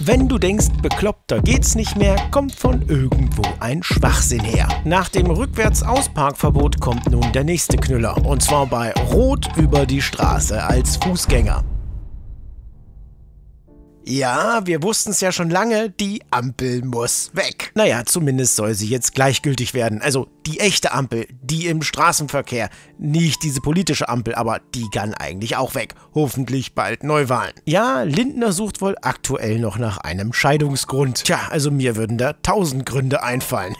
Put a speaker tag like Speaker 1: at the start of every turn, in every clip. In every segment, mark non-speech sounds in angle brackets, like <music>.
Speaker 1: Wenn du denkst, bekloppter geht's nicht mehr, kommt von irgendwo ein Schwachsinn her. Nach dem Rückwärtsausparkverbot kommt nun der nächste Knüller. Und zwar bei Rot über die Straße als Fußgänger. Ja, wir wussten es ja schon lange, die Ampel muss weg. Naja, zumindest soll sie jetzt gleichgültig werden. Also die echte Ampel, die im Straßenverkehr, nicht diese politische Ampel, aber die kann eigentlich auch weg. Hoffentlich bald Neuwahlen. Ja, Lindner sucht wohl aktuell noch nach einem Scheidungsgrund. Tja, also mir würden da tausend Gründe einfallen.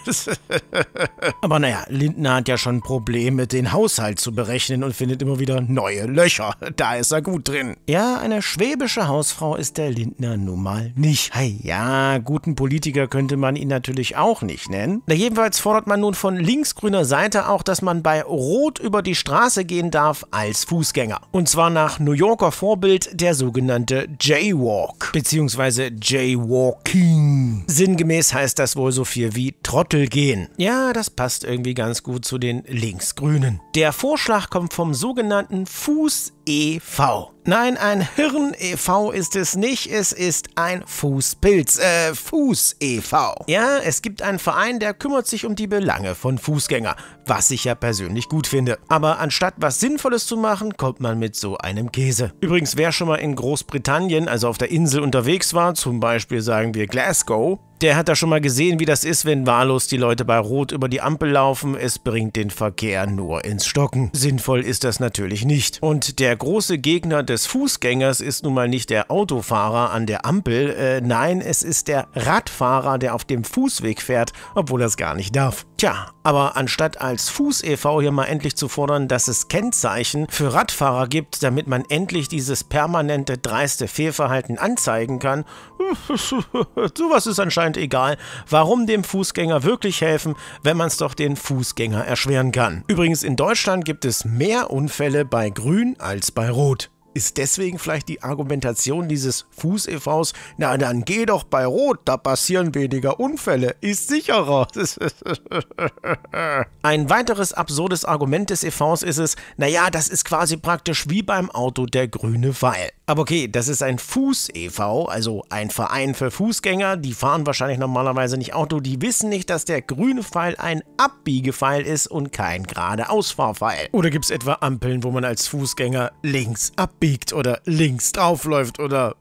Speaker 1: <laughs> aber naja, Lindner hat ja schon Probleme, den Haushalt zu berechnen und findet immer wieder neue Löcher. Da ist er gut drin. Ja, eine schwäbische Hausfrau ist der Lindner nun mal nicht. Hey, ja, guten Politiker könnte man ihn natürlich auch nicht nennen. Na, jedenfalls fordert man nun von links linksgrüner Seite auch, dass man bei Rot über die Straße gehen darf als Fußgänger. Und zwar nach New Yorker Vorbild der sogenannte Jaywalk bzw. Jaywalking. Sinngemäß heißt das wohl so viel wie Trottel gehen. Ja, das passt irgendwie ganz gut zu den Linksgrünen. Der Vorschlag kommt vom sogenannten Fuß EV. Nein, ein Hirn e.V. ist es nicht, es ist ein Fußpilz, äh, Fuß e.V. Ja, es gibt einen Verein, der kümmert sich um die Belange von Fußgängern, was ich ja persönlich gut finde. Aber anstatt was Sinnvolles zu machen, kommt man mit so einem Käse. Übrigens, wer schon mal in Großbritannien, also auf der Insel unterwegs war, zum Beispiel sagen wir Glasgow, der hat da schon mal gesehen, wie das ist, wenn wahllos die Leute bei Rot über die Ampel laufen. Es bringt den Verkehr nur ins Stocken. Sinnvoll ist das natürlich nicht. Und der große Gegner des Fußgängers ist nun mal nicht der Autofahrer an der Ampel. Äh, nein, es ist der Radfahrer, der auf dem Fußweg fährt, obwohl er es gar nicht darf. Tja, aber anstatt als Fuß e.V. hier mal endlich zu fordern, dass es Kennzeichen für Radfahrer gibt, damit man endlich dieses permanente dreiste Fehlverhalten anzeigen kann, <laughs> sowas ist anscheinend anscheinend egal, warum dem Fußgänger wirklich helfen, wenn man es doch den Fußgänger erschweren kann. Übrigens in Deutschland gibt es mehr Unfälle bei Grün als bei Rot. Ist deswegen vielleicht die Argumentation dieses Fuß-EVs, na dann geh doch bei Rot, da passieren weniger Unfälle, ist sicherer. <laughs> Ein weiteres absurdes Argument des EVs ist es, naja, das ist quasi praktisch wie beim Auto der grüne Pfeil. Aber okay, das ist ein Fuß-EV, also ein Verein für Fußgänger, die fahren wahrscheinlich normalerweise nicht Auto, die wissen nicht, dass der grüne Pfeil ein Abbiegepfeil ist und kein geradeausfahrpfeil. Oder gibt es etwa Ampeln, wo man als Fußgänger links abbiegt? abbiegt oder links draufläuft oder...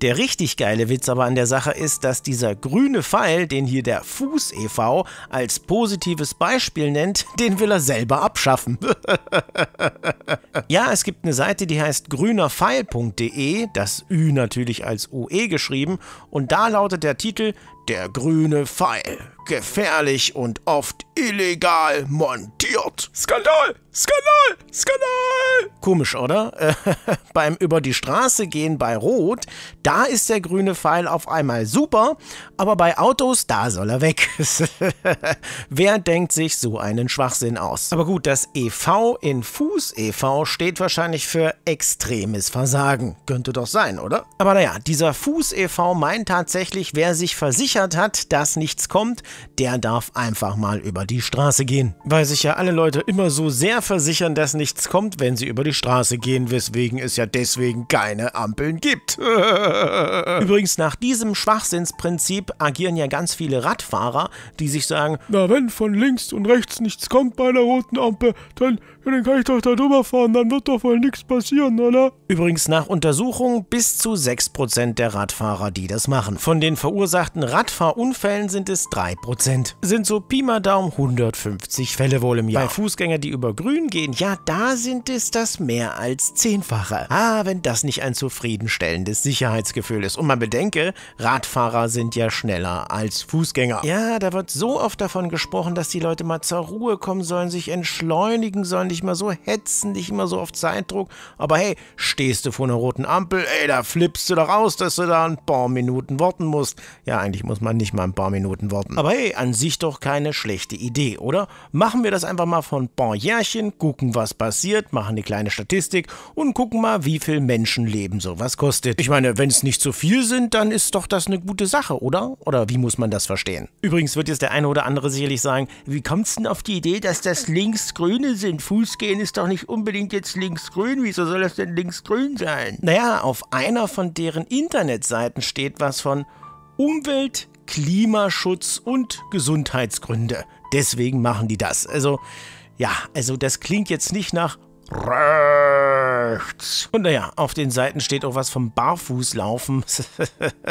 Speaker 1: Der richtig geile Witz aber an der Sache ist, dass dieser grüne Pfeil, den hier der Fuß e.V. als positives Beispiel nennt, den will er selber abschaffen. <laughs> ja, es gibt eine Seite, die heißt grünerpfeil.de, das Ü natürlich als UE geschrieben, und da lautet der Titel der grüne Pfeil, gefährlich und oft illegal montiert. Skandal! Skandal! Skandal! Komisch, oder? <laughs> Äh, beim Über die Straße gehen bei Rot, da ist der grüne Pfeil auf einmal super, aber bei Autos, da soll er weg. <laughs> Wer denkt sich so einen Schwachsinn aus? Aber gut, das EV in Fuß EV steht wahrscheinlich für extremes Versagen. Könnte doch sein, oder? Aber naja, dieser Fuß EV meint tatsächlich, wer sich versichert, gemeckert hat, dass nichts kommt, der darf einfach mal über die Straße gehen. Weil sich ja alle Leute immer so sehr versichern, dass nichts kommt, wenn sie über die Straße gehen, weswegen es ja deswegen keine Ampeln gibt. <laughs> Übrigens, nach diesem Schwachsinnsprinzip agieren ja ganz viele Radfahrer, die sich sagen, na wenn von links und rechts nichts kommt bei einer roten Ampel, dann, dann kann ich doch da drüber fahren, dann wird doch wohl nichts passieren, oder? Übrigens, nach Untersuchungen bis zu 6% der Radfahrer, die das machen. Von den verursachten Radfahrern Radfahrunfällen sind es 3%. Sind so Pi mal Daumen 150 Fälle wohl im Jahr. Bei Fußgängern, die über Grün gehen, ja, da sind es das mehr als Zehnfache. Ah, wenn das nicht ein zufriedenstellendes Sicherheitsgefühl ist. Und man bedenke, Radfahrer sind ja schneller als Fußgänger. Ja, da wird so oft davon gesprochen, dass die Leute mal zur Ruhe kommen sollen, sich entschleunigen sollen, nicht mal so hetzen, nicht immer so auf Zeitdruck. Aber hey, stehst du vor einer roten Ampel, ey, da flippst du doch aus, dass du da ein paar Minuten warten musst. Ja, eigentlich muss muss man nicht mal ein paar Minuten warten. Aber hey, an sich doch keine schlechte Idee, oder? Machen wir das einfach mal von paar Jährchen, gucken, was passiert, machen eine kleine Statistik und gucken mal, wie viel Menschenleben sowas kostet. Ich meine, wenn es nicht so viel sind, dann ist doch das eine gute Sache, oder? Oder wie muss man das verstehen? Übrigens wird jetzt der eine oder andere sicherlich sagen, wie kommt's denn auf die Idee, dass das linksgrüne sind? Fußgehen ist doch nicht unbedingt jetzt linksgrün. Wieso soll das denn linksgrün sein? Naja, auf einer von deren Internetseiten steht was von Umwelt, Klimaschutz und Gesundheitsgründe. Deswegen machen die das. Also, ja, also das klingt jetzt nicht nach Rechts. Und naja, auf den Seiten steht auch was vom Barfußlaufen.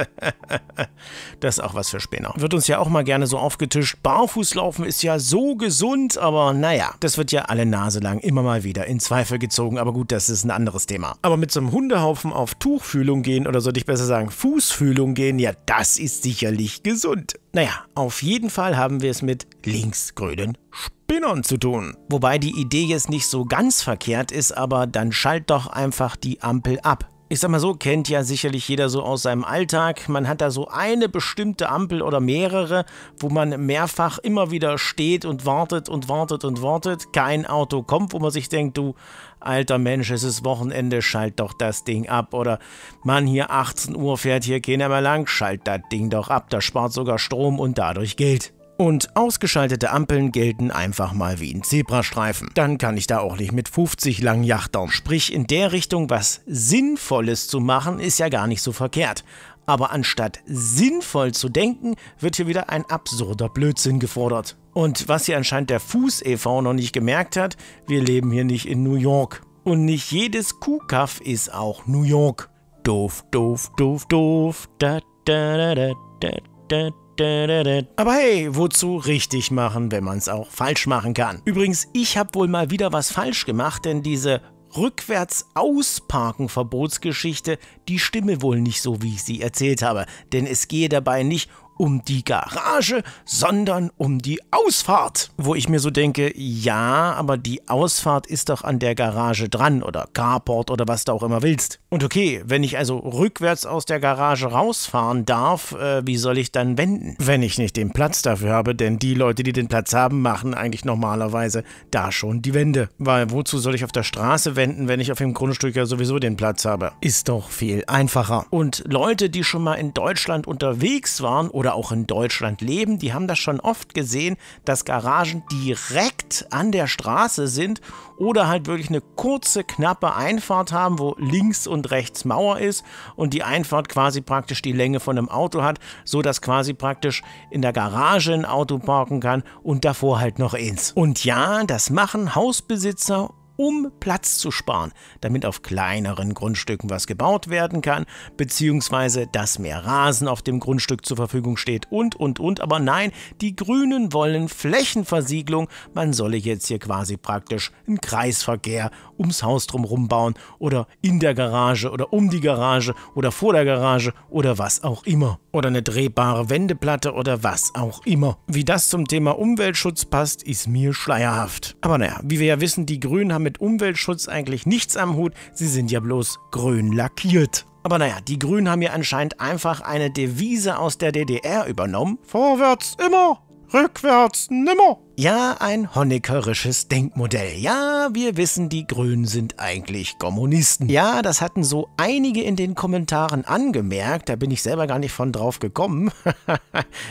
Speaker 1: <laughs> das ist auch was für Spinner. Wird uns ja auch mal gerne so aufgetischt. Barfußlaufen ist ja so gesund, aber naja, das wird ja alle Nase lang immer mal wieder in Zweifel gezogen. Aber gut, das ist ein anderes Thema. Aber mit so einem Hundehaufen auf Tuchfühlung gehen oder sollte ich besser sagen Fußfühlung gehen, ja, das ist sicherlich gesund. Naja, auf jeden Fall haben wir es mit linksgrünen Spinner. Spinnern zu tun. Wobei die Idee jetzt nicht so ganz verkehrt ist, aber dann schalt doch einfach die Ampel ab. Ich sag mal so, kennt ja sicherlich jeder so aus seinem Alltag. Man hat da so eine bestimmte Ampel oder mehrere, wo man mehrfach immer wieder steht und wartet und wartet und wartet. Kein Auto kommt, wo man sich denkt, du alter Mensch, es ist Wochenende, schalt doch das Ding ab. Oder Mann, hier 18 Uhr fährt hier keiner mehr lang, schalt das Ding doch ab. Das spart sogar Strom und dadurch Geld. Und ausgeschaltete Ampeln gelten einfach mal wie ein Zebrastreifen. Dann kann ich da auch nicht mit 50 langen Yachtdaum. Sprich, in der Richtung was Sinnvolles zu machen, ist ja gar nicht so verkehrt. Aber anstatt sinnvoll zu denken, wird hier wieder ein absurder Blödsinn gefordert. Und was hier anscheinend der Fuß e.V. noch nicht gemerkt hat, wir leben hier nicht in New York. Und nicht jedes Kuhkaff ist auch New York. Doof, doof, doof, doof. Da, da, da, da, da, da. Aber hey, wozu richtig machen, wenn man es auch falsch machen kann? Übrigens, ich habe wohl mal wieder was falsch gemacht, denn diese rückwärts ausparken Verbotsgeschichte, die stimme wohl nicht so, wie ich sie erzählt habe, denn es gehe dabei nicht um die Garage, sondern um die Ausfahrt. Wo ich mir so denke, ja, aber die Ausfahrt ist doch an der Garage dran oder Carport oder was du auch immer willst. Und okay, wenn ich also rückwärts aus der Garage rausfahren darf, äh, wie soll ich dann wenden? Wenn ich nicht den Platz dafür habe, denn die Leute, die den Platz haben, machen eigentlich normalerweise da schon die Wende. Weil wozu soll ich auf der Straße wenden, wenn ich auf dem Grundstück ja sowieso den Platz habe? Ist doch viel einfacher. Und Leute, die schon mal in Deutschland unterwegs waren oder oder auch in Deutschland leben, die haben das schon oft gesehen, dass Garagen direkt an der Straße sind oder halt wirklich eine kurze, knappe Einfahrt haben, wo links und rechts Mauer ist und die Einfahrt quasi praktisch die Länge von einem Auto hat, so dass quasi praktisch in der Garage ein Auto parken kann und davor halt noch eins. Und ja, das machen Hausbesitzer um Platz zu sparen, damit auf kleineren Grundstücken was gebaut werden kann, beziehungsweise dass mehr Rasen auf dem Grundstück zur Verfügung steht und, und, und. Aber nein, die Grünen wollen Flächenversiegelung. Man solle jetzt hier quasi praktisch einen Kreisverkehr ums Haus drumherum bauen oder in der Garage oder um die Garage oder vor der Garage oder was auch immer. Oder eine drehbare Wendeplatte oder was auch immer. Wie das zum Thema Umweltschutz passt, ist mir schleierhaft. Aber naja, wie wir ja wissen, die Grünen haben mit mit Umweltschutz eigentlich nichts am Hut, sie sind ja bloß grün lackiert. Aber naja, die Grünen haben ja anscheinend einfach eine Devise aus der DDR übernommen. Vorwärts immer, rückwärts nimmer. Ja, ein honeckerisches Denkmodell. Ja, wir wissen, die Grünen sind eigentlich Kommunisten. Ja, das hatten so einige in den Kommentaren angemerkt. Da bin ich selber gar nicht von drauf gekommen. <laughs>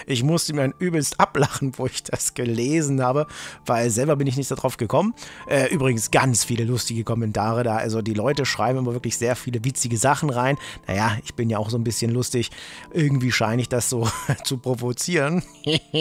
Speaker 1: ich musste mir ein übelst ablachen, wo ich das gelesen habe, weil selber bin ich nicht darauf gekommen. Äh, übrigens ganz viele lustige Kommentare da. Also die Leute schreiben immer wirklich sehr viele witzige Sachen rein. Naja, ich bin ja auch so ein bisschen lustig. Irgendwie scheine ich das so <laughs> zu provozieren. <laughs>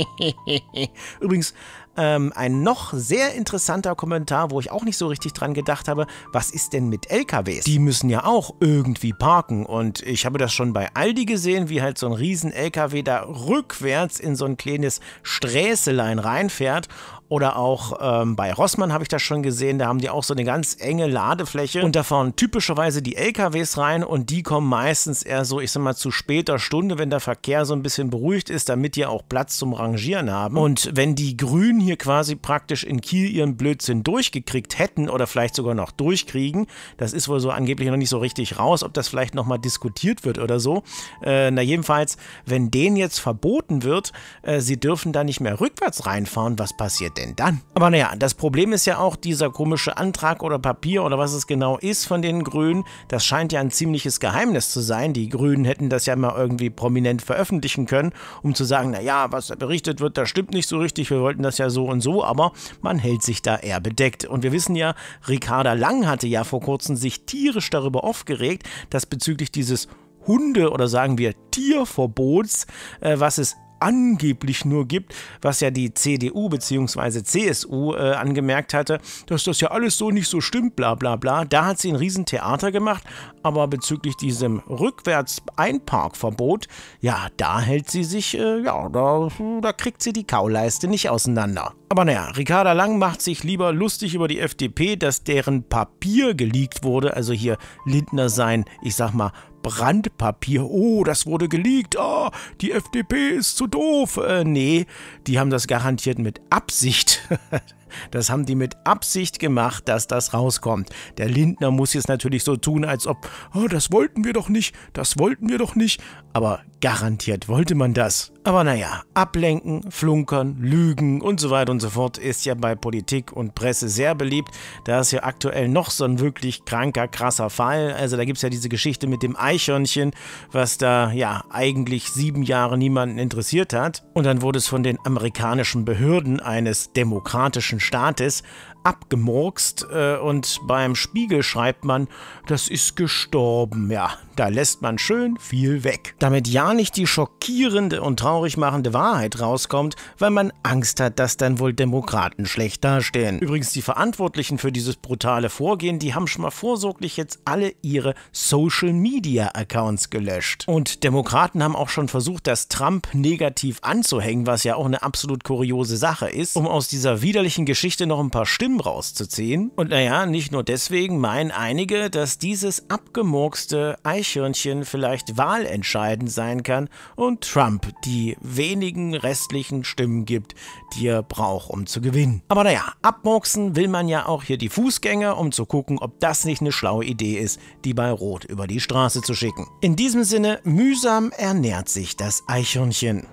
Speaker 1: übrigens, ähm, ein noch sehr interessanter Kommentar, wo ich auch nicht so richtig dran gedacht habe, was ist denn mit LKWs? Die müssen ja auch irgendwie parken und ich habe das schon bei Aldi gesehen, wie halt so ein riesen LKW da rückwärts in so ein kleines Sträßelein reinfährt oder auch ähm, bei Rossmann habe ich das schon gesehen, da haben die auch so eine ganz enge Ladefläche und da fahren typischerweise die LKWs rein und die kommen meistens eher so, ich sag mal, zu später Stunde, wenn der Verkehr so ein bisschen beruhigt ist, damit die auch Platz zum Rangieren haben. Und wenn die Grünen hier quasi praktisch in Kiel ihren Blödsinn durchgekriegt hätten oder vielleicht sogar noch durchkriegen, das ist wohl so angeblich noch nicht so richtig raus, ob das vielleicht nochmal diskutiert wird oder so. Äh, na, jedenfalls, wenn denen jetzt verboten wird, äh, sie dürfen da nicht mehr rückwärts reinfahren, was passiert denn dann? Aber naja, das Problem ist ja auch dieser komische Antrag oder Papier oder was es genau ist von den Grünen. Das scheint ja ein ziemliches Geheimnis zu sein. Die Grünen hätten das ja mal irgendwie prominent veröffentlichen können, um zu sagen, naja, was da berichtet wird, das stimmt nicht so richtig, wir wollten das ja so und so, aber man hält sich da eher bedeckt. Und wir wissen ja, Ricarda Lang hatte ja vor kurzem sich tierisch darüber aufgeregt, dass bezüglich dieses Hunde- oder sagen wir Tierverbots, äh, was es angeblich nur gibt, was ja die CDU bzw. CSU äh, angemerkt hatte, dass das ja alles so nicht so stimmt, bla bla bla. Da hat sie ein Riesentheater gemacht, aber bezüglich diesem Rückwärts-Einparkverbot, ja, da hält sie sich, äh, ja, da, da kriegt sie die Kauleiste nicht auseinander. Aber naja, Ricarda Lang macht sich lieber lustig über die FDP, dass deren Papier geleakt wurde, also hier Lindner sein, ich sag mal, Brandpapier. Oh, das wurde geleakt. Ah, die FDP ist zu doof. Äh, nee, die haben das garantiert mit Absicht. <laughs> Das haben die mit Absicht gemacht, dass das rauskommt. Der Lindner muss jetzt natürlich so tun, als ob, oh, das wollten wir doch nicht, das wollten wir doch nicht. Aber Garantiert wollte man das. Aber naja, ablenken, flunkern, lügen und so weiter und so fort ist ja bei Politik und Presse sehr beliebt. Da ist ja aktuell noch so ein wirklich kranker, krasser Fall. Also da gibt es ja diese Geschichte mit dem Eichhörnchen, was da ja eigentlich sieben Jahre niemanden interessiert hat. Und dann wurde es von den amerikanischen Behörden eines demokratischen Staates abgemurkst äh, und beim Spiegel schreibt man, das ist gestorben. Ja, da lässt man schön viel weg. Damit ja nicht die schockierende und traurig machende Wahrheit rauskommt, weil man Angst hat, dass dann wohl Demokraten schlecht dastehen. Übrigens, die Verantwortlichen für dieses brutale Vorgehen, die haben schon mal vorsorglich jetzt alle ihre Social Media Accounts gelöscht. Und Demokraten haben auch schon versucht, das Trump negativ anzuhängen, was ja auch eine absolut kuriose Sache ist, um aus dieser widerlichen Geschichte noch ein paar Stimmen Parfüm rauszuziehen. Und naja, nicht nur deswegen meinen einige, dass dieses abgemurkste Eichhörnchen vielleicht wahlentscheidend sein kann und Trump die wenigen restlichen Stimmen gibt, die er braucht, um zu gewinnen. Aber naja, abmurksen will man ja auch hier die Fußgänger, um zu gucken, ob das nicht eine schlaue Idee ist, die bei Rot über die Straße zu schicken. In diesem Sinne, mühsam ernährt sich das Eichhörnchen.